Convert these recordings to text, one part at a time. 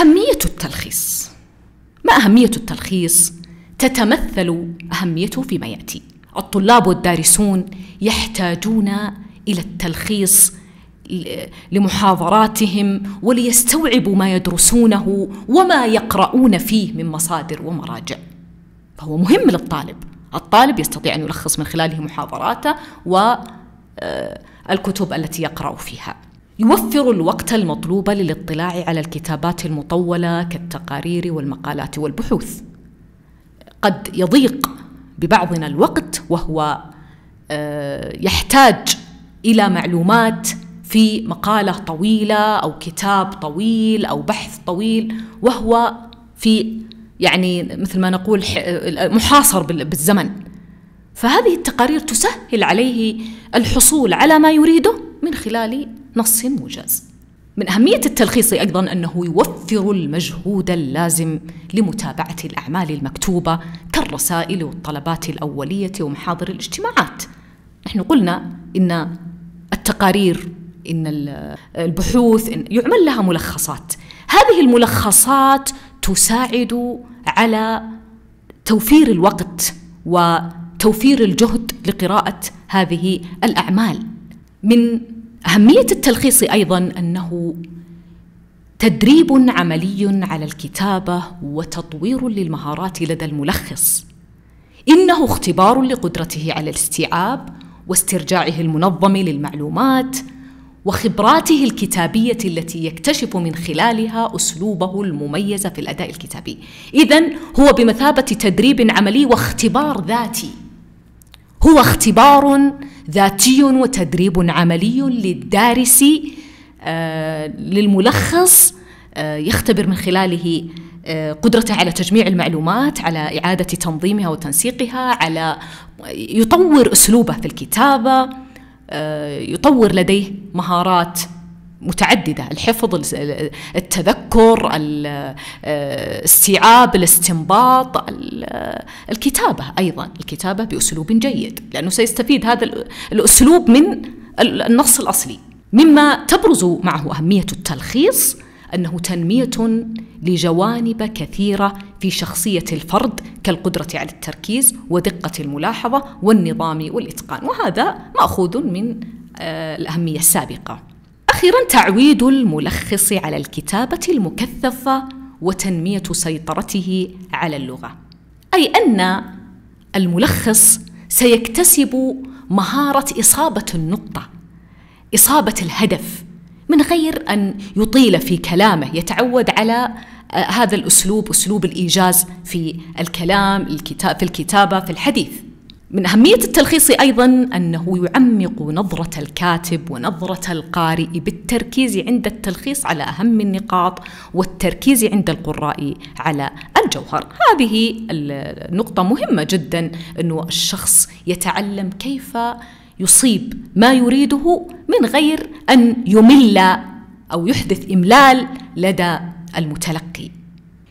أهمية التلخيص ما أهمية التلخيص؟ تتمثل أهميته فيما يأتي الطلاب والدارسون يحتاجون إلى التلخيص لمحاضراتهم وليستوعبوا ما يدرسونه وما يقرؤون فيه من مصادر ومراجع فهو مهم للطالب الطالب يستطيع أن يلخص من خلاله محاضراته والكتب آه، التي يقرأ فيها يوفر الوقت المطلوب للاطلاع على الكتابات المطولة كالتقارير والمقالات والبحوث قد يضيق ببعضنا الوقت وهو آه، يحتاج إلى معلومات في مقالة طويلة أو كتاب طويل أو بحث طويل وهو في يعني مثل ما نقول محاصر بالزمن فهذه التقارير تسهل عليه الحصول على ما يريده من خلال نص موجز من أهمية التلخيص أيضا أنه يوفر المجهود اللازم لمتابعة الأعمال المكتوبة كالرسائل والطلبات الأولية ومحاضر الاجتماعات نحن قلنا إن التقارير إن البحوث إن يعمل لها ملخصات هذه الملخصات تساعد على توفير الوقت وتوفير الجهد لقراءة هذه الأعمال من أهمية التلخيص أيضا أنه تدريب عملي على الكتابة وتطوير للمهارات لدى الملخص. إنه اختبار لقدرته على الاستيعاب واسترجاعه المنظم للمعلومات وخبراته الكتابية التي يكتشف من خلالها أسلوبه المميز في الأداء الكتابي. إذا هو بمثابة تدريب عملي واختبار ذاتي هو اختبار ذاتي وتدريب عملي للدارس آه، للملخص آه، يختبر من خلاله آه، قدرته على تجميع المعلومات على إعادة تنظيمها وتنسيقها على يطور أسلوبه في الكتابة يطور لديه مهارات متعدده الحفظ التذكر الاستيعاب آه، الاستنباط الكتابه ايضا الكتابه باسلوب جيد لانه سيستفيد هذا الاسلوب من النص الاصلي مما تبرز معه اهميه التلخيص انه تنميه لجوانب كثيره في شخصيه الفرد كالقدره على التركيز ودقه الملاحظه والنظام والاتقان وهذا ماخوذ من آه، الاهميه السابقه واخيرا تعويد الملخص على الكتابه المكثفه وتنميه سيطرته على اللغه اي ان الملخص سيكتسب مهاره اصابه النقطه اصابه الهدف من غير ان يطيل في كلامه يتعود على آه، هذا الاسلوب اسلوب الايجاز في الكلام في الكتابه في الحديث من أهمية التلخيص أيضا أنه يعمق نظرة الكاتب ونظرة القارئ بالتركيز عند التلخيص على أهم النقاط والتركيز عند القراء على الجوهر هذه النقطة مهمة جدا أنه الشخص يتعلم كيف يصيب ما يريده من غير أن يمل أو يحدث إملال لدى المتلقي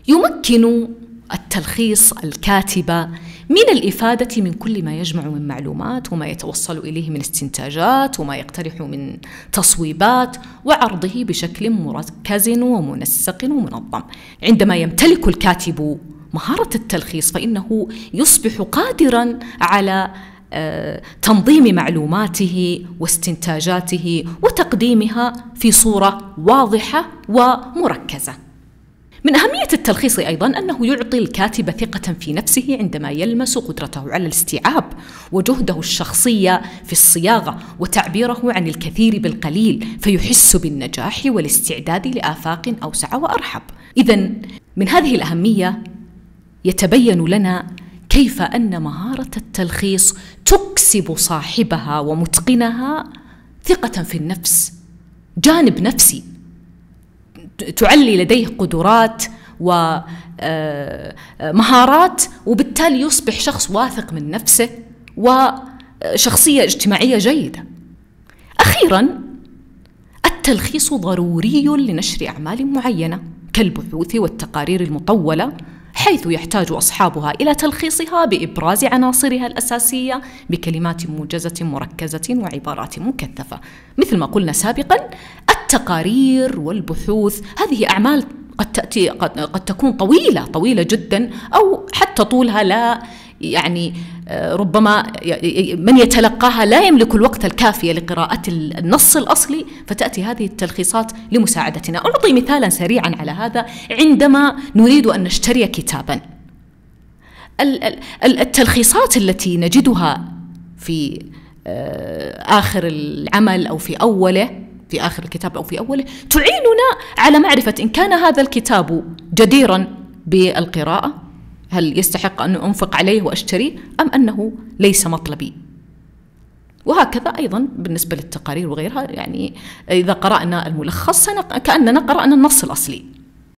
يمكن التلخيص الكاتبة من الإفادة من كل ما يجمع من معلومات وما يتوصل إليه من استنتاجات وما يقترح من تصويبات وعرضه بشكل مركز ومنسق ومنظم عندما يمتلك الكاتب مهارة التلخيص فإنه يصبح قادرا على آه، تنظيم معلوماته واستنتاجاته وتقديمها في صورة واضحة ومركزة من أهمية التلخيص أيضا أنه يعطي الكاتب ثقة في نفسه عندما يلمس قدرته على الاستيعاب وجهده الشخصية في الصياغة وتعبيره عن الكثير بالقليل فيحس بالنجاح والاستعداد لآفاق أوسع وأرحب. إذا من هذه الأهمية يتبين لنا كيف أن مهارة التلخيص تكسب صاحبها ومتقنها ثقة في النفس، جانب نفسي تعلي لديه قدرات ومهارات آه، وبالتالي يصبح شخص واثق من نفسه وشخصية آه، اجتماعية جيدة. أخيرا التلخيص ضروري لنشر أعمال معينة كالبحوث والتقارير المطولة حيث يحتاج أصحابها إلى تلخيصها بإبراز عناصرها الأساسية بكلمات موجزة مركزة وعبارات مكثفة. مثل ما قلنا سابقا التقارير والبحوث هذه أعمال قد تأتي قد, قد تكون طويلة طويلة جدا أو حتى طولها لا يعني آه، ربما من يتلقاها لا يملك الوقت الكافي لقراءة النص الأصلي فتأتي هذه التلخيصات لمساعدتنا أعطي مثالا سريعا على هذا عندما نريد أن نشتري كتابا التلخيصات التي نجدها في آه، آخر العمل أو في أوله في آخر الكتاب أو في أوله تعيننا على معرفة إن كان هذا الكتاب جديرا بالقراءة هل يستحق أن أنفق عليه وأشتريه أم أنه ليس مطلبي وهكذا أيضا بالنسبة للتقارير وغيرها يعني إذا قرأنا الملخص كأننا قرأنا النص الأصلي